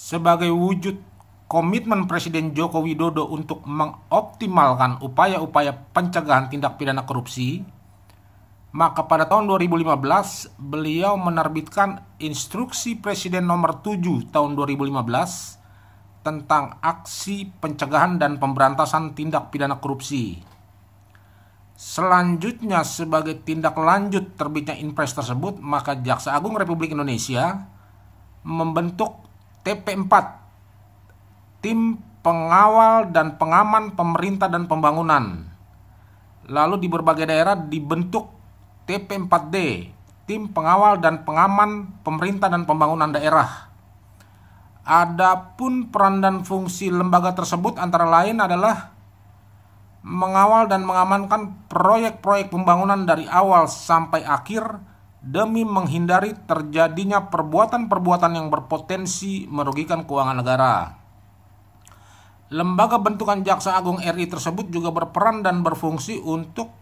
sebagai wujud komitmen Presiden Joko Widodo untuk mengoptimalkan upaya-upaya pencegahan tindak pidana korupsi, maka pada tahun 2015 beliau menerbitkan instruksi Presiden nomor 7 tahun 2015 tentang aksi pencegahan dan pemberantasan tindak pidana korupsi. Selanjutnya sebagai tindak lanjut terbitnya impres tersebut, maka Jaksa Agung Republik Indonesia membentuk TP4 Tim Pengawal dan Pengaman Pemerintah dan Pembangunan. Lalu di berbagai daerah dibentuk TP4D, Tim Pengawal dan Pengaman Pemerintah dan Pembangunan Daerah. Adapun peran dan fungsi lembaga tersebut antara lain adalah mengawal dan mengamankan proyek-proyek pembangunan dari awal sampai akhir demi menghindari terjadinya perbuatan-perbuatan yang berpotensi merugikan keuangan negara. Lembaga bentukan Jaksa Agung RI tersebut juga berperan dan berfungsi untuk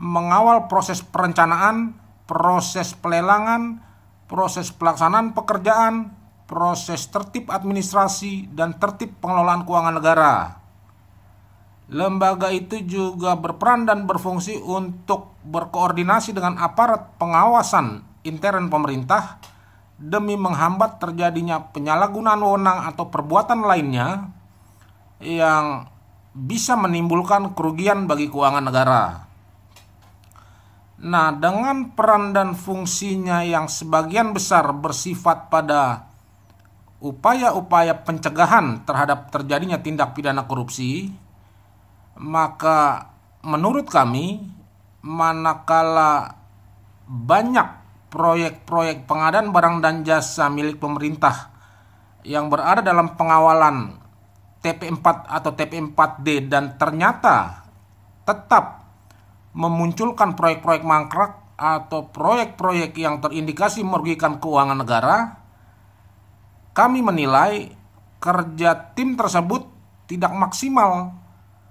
mengawal proses perencanaan, proses pelelangan, proses pelaksanaan pekerjaan, proses tertib administrasi, dan tertib pengelolaan keuangan negara. Lembaga itu juga berperan dan berfungsi untuk berkoordinasi dengan aparat pengawasan intern pemerintah demi menghambat terjadinya penyalahgunaan wewenang atau perbuatan lainnya yang bisa menimbulkan kerugian bagi keuangan negara. Nah, dengan peran dan fungsinya yang sebagian besar bersifat pada upaya-upaya pencegahan terhadap terjadinya tindak pidana korupsi, maka menurut kami manakala banyak proyek-proyek pengadaan barang dan jasa milik pemerintah yang berada dalam pengawalan TP4 atau TP4D dan ternyata tetap memunculkan proyek-proyek mangkrak atau proyek-proyek yang terindikasi merugikan keuangan negara, kami menilai kerja tim tersebut tidak maksimal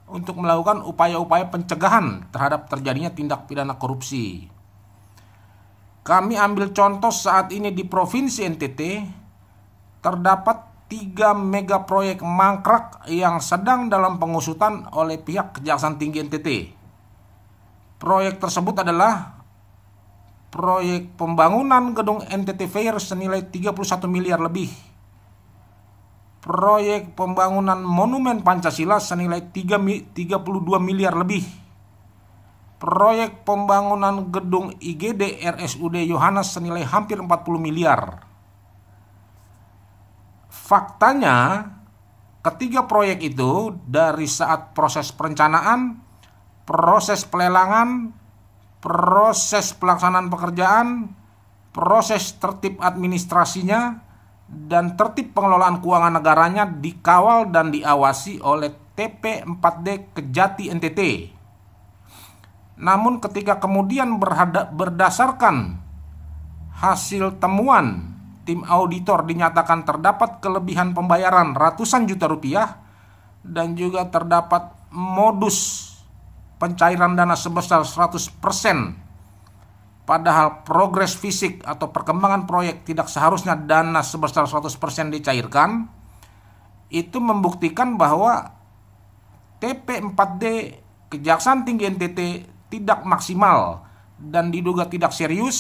untuk melakukan upaya-upaya pencegahan terhadap terjadinya tindak pidana korupsi. Kami ambil contoh saat ini di Provinsi NTT terdapat tiga mega proyek mangkrak yang sedang dalam pengusutan oleh pihak Kejaksaan Tinggi NTT. Proyek tersebut adalah proyek pembangunan gedung NTT Fair senilai 31 miliar lebih proyek pembangunan monumen Pancasila senilai 3, 32 miliar lebih. Proyek pembangunan gedung IGD RSUD Yohanes senilai hampir 40 miliar. Faktanya, ketiga proyek itu dari saat proses perencanaan, proses pelelangan, proses pelaksanaan pekerjaan, proses tertib administrasinya, dan tertib pengelolaan keuangan negaranya dikawal dan diawasi oleh TP4D Kejati NTT. Namun ketika kemudian berhadap, berdasarkan hasil temuan tim auditor dinyatakan terdapat kelebihan pembayaran ratusan juta rupiah dan juga terdapat modus pencairan dana sebesar Padahal progres fisik atau perkembangan proyek tidak seharusnya dana sebesar 100% dicairkan, itu membuktikan bahwa TP4D Kejaksaan Tinggi NTT tidak maksimal dan diduga tidak serius